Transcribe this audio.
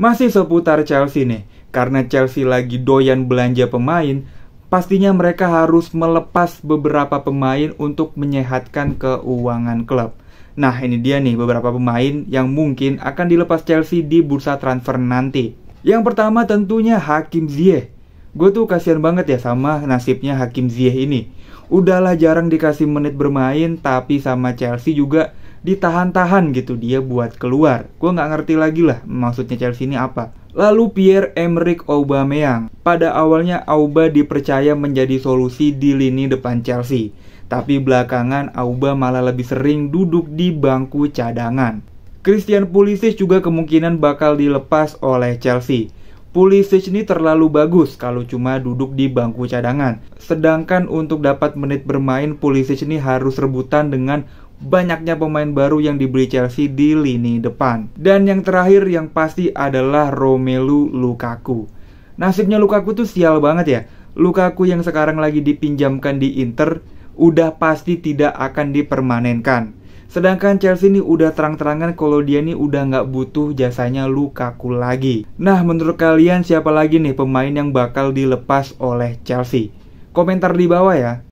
Masih seputar Chelsea nih, karena Chelsea lagi doyan belanja pemain, pastinya mereka harus melepas beberapa pemain untuk menyehatkan keuangan klub. Nah, ini dia nih beberapa pemain yang mungkin akan dilepas Chelsea di bursa transfer nanti. Yang pertama tentunya Hakim Ziyech. Gue tuh kasihan banget ya sama nasibnya Hakim Ziyech ini. Udahlah jarang dikasih menit bermain, tapi sama Chelsea juga ditahan-tahan gitu dia buat keluar. Gue nggak ngerti lagi lah maksudnya Chelsea ini apa. Lalu Pierre Emerick Aubameyang. Pada awalnya Auba dipercaya menjadi solusi di lini depan Chelsea. Tapi belakangan Auba malah lebih sering duduk di bangku cadangan. Christian Pulisic juga kemungkinan bakal dilepas oleh Chelsea. Pulisic ini terlalu bagus kalau cuma duduk di bangku cadangan. Sedangkan untuk dapat menit bermain, Pulisic ini harus rebutan dengan banyaknya pemain baru yang dibeli Chelsea di lini depan. Dan yang terakhir yang pasti adalah Romelu Lukaku. Nasibnya Lukaku tuh sial banget ya. Lukaku yang sekarang lagi dipinjamkan di Inter udah pasti tidak akan dipermanenkan. Sedangkan Chelsea ini udah terang-terangan kalau dia ini udah nggak butuh jasanya Lukaku lagi. Nah, menurut kalian siapa lagi nih pemain yang bakal dilepas oleh Chelsea? Komentar di bawah ya.